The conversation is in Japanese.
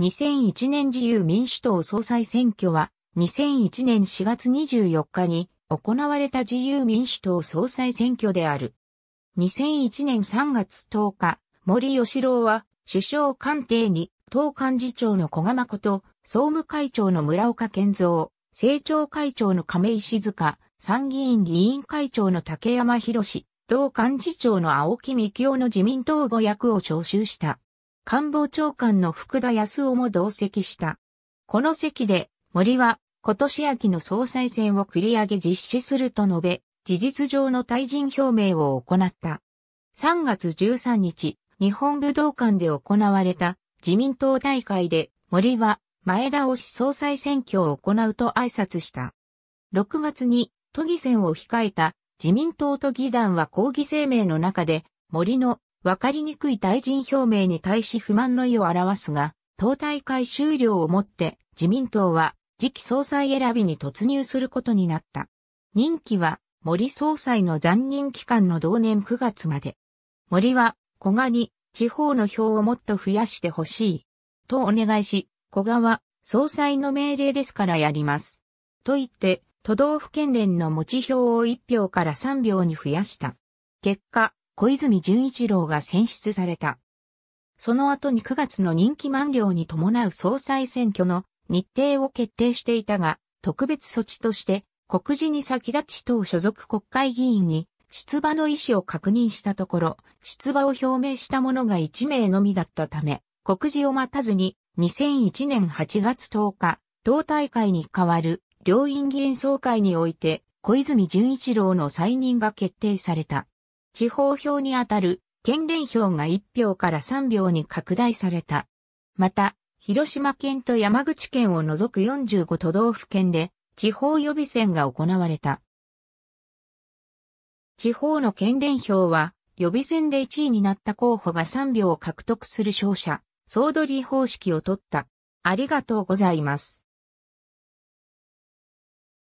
2001年自由民主党総裁選挙は、2001年4月24日に行われた自由民主党総裁選挙である。2001年3月10日、森吉郎は首相官邸に党幹事長の小賀誠、総務会長の村岡健三、政調会長の亀井静香、参議院議員会長の竹山博士、党幹事長の青木幹雄の自民党語役を招集した。官房長官の福田康夫も同席した。この席で森は今年秋の総裁選を繰り上げ実施すると述べ、事実上の退陣表明を行った。3月13日、日本武道館で行われた自民党大会で森は前倒し総裁選挙を行うと挨拶した。6月に都議選を控えた自民党都議団は抗議声明の中で森のわかりにくい退陣表明に対し不満の意を表すが、党大会終了をもって自民党は次期総裁選びに突入することになった。任期は森総裁の残任期間の同年9月まで。森は小賀に地方の票をもっと増やしてほしい。とお願いし、小賀は総裁の命令ですからやります。と言って、都道府県連の持ち票を1票から3票に増やした。結果、小泉純一郎が選出された。その後に9月の任期満了に伴う総裁選挙の日程を決定していたが、特別措置として告示に先立ち党所属国会議員に出馬の意思を確認したところ、出馬を表明した者が1名のみだったため、告示を待たずに2001年8月10日、党大会に代わる両院議員総会において小泉純一郎の再任が決定された。地方票にあたる県連票が1票から3票に拡大された。また、広島県と山口県を除く45都道府県で地方予備選が行われた。地方の県連票は予備選で1位になった候補が3票を獲得する勝者、総取り方式を取った。ありがとうございます。